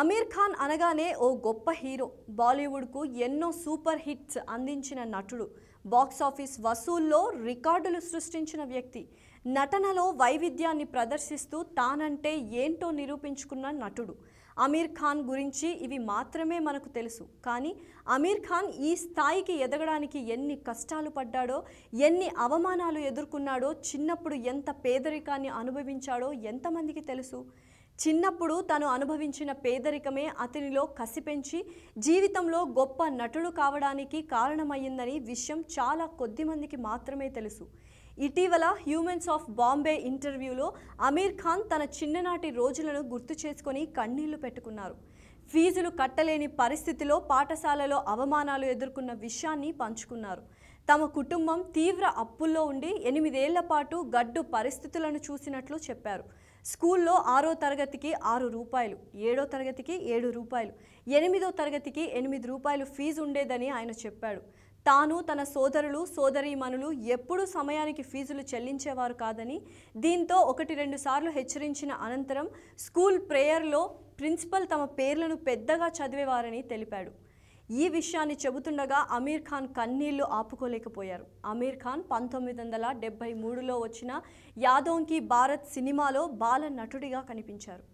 అమీర్ ఖాన్ అనగానే ఓ గొప్ప హీరో బాలీవుడ్కు ఎన్నో సూపర్ హిట్స్ అందించిన నటుడు బాక్సాఫీస్ వసూల్లో రికార్డులు సృష్టించిన వ్యక్తి నటనలో వైవిధ్యాన్ని ప్రదర్శిస్తూ తానంటే ఏంటో నిరూపించుకున్న నటుడు అమీర్ ఖాన్ గురించి ఇవి మాత్రమే మనకు తెలుసు కానీ అమీర్ ఖాన్ ఈ స్థాయికి ఎదగడానికి ఎన్ని కష్టాలు పడ్డాడో ఎన్ని అవమానాలు ఎదుర్కొన్నాడో చిన్నప్పుడు ఎంత పేదరికాన్ని అనుభవించాడో ఎంతమందికి తెలుసు చిన్నప్పుడు తను అనుభవించిన పేదరికమే అతనిలో కసిపెంచి జీవితంలో గొప్ప నటుడు కావడానికి కారణమయ్యిందని విషయం చాలా కొద్ది మందికి మాత్రమే తెలుసు ఇటీవల హ్యూమన్స్ ఆఫ్ బాంబే ఇంటర్వ్యూలో అమీర్ ఖాన్ తన చిన్ననాటి రోజులను గుర్తు చేసుకొని కన్నీళ్లు పెట్టుకున్నారు ఫీజులు కట్టలేని పరిస్థితిలో పాఠశాలలో అవమానాలు ఎదుర్కొన్న విషయాన్ని పంచుకున్నారు తమ కుటుంబం తీవ్ర అప్పుల్లో ఉండి ఎనిమిదేళ్ల పాటు గడ్డు పరిస్థితులను చూసినట్లు చెప్పారు స్కూల్లో ఆరో తరగతికి ఆరు రూపాయలు ఏడో తరగతికి ఏడు రూపాయలు ఎనిమిదో తరగతికి ఎనిమిది రూపాయలు ఫీజు ఉండేదని ఆయన చెప్పాడు తాను తన సోదరులు సోదరీమణులు ఎప్పుడూ సమయానికి ఫీజులు చెల్లించేవారు కాదని దీంతో ఒకటి రెండు సార్లు హెచ్చరించిన అనంతరం స్కూల్ ప్రేయర్లో ప్రిన్సిపల్ తమ పేర్లను పెద్దగా చదివేవారని తెలిపాడు ఈ విషయాన్ని చెబుతుండగా అమీర్ ఖాన్ కన్నీళ్లు ఆపుకోలేకపోయారు అమీర్ ఖాన్ పంతొమ్మిది వందల డెబ్బై మూడులో వచ్చిన యాదోంకి భారత్ సినిమాలో బాల నటుడిగా కనిపించారు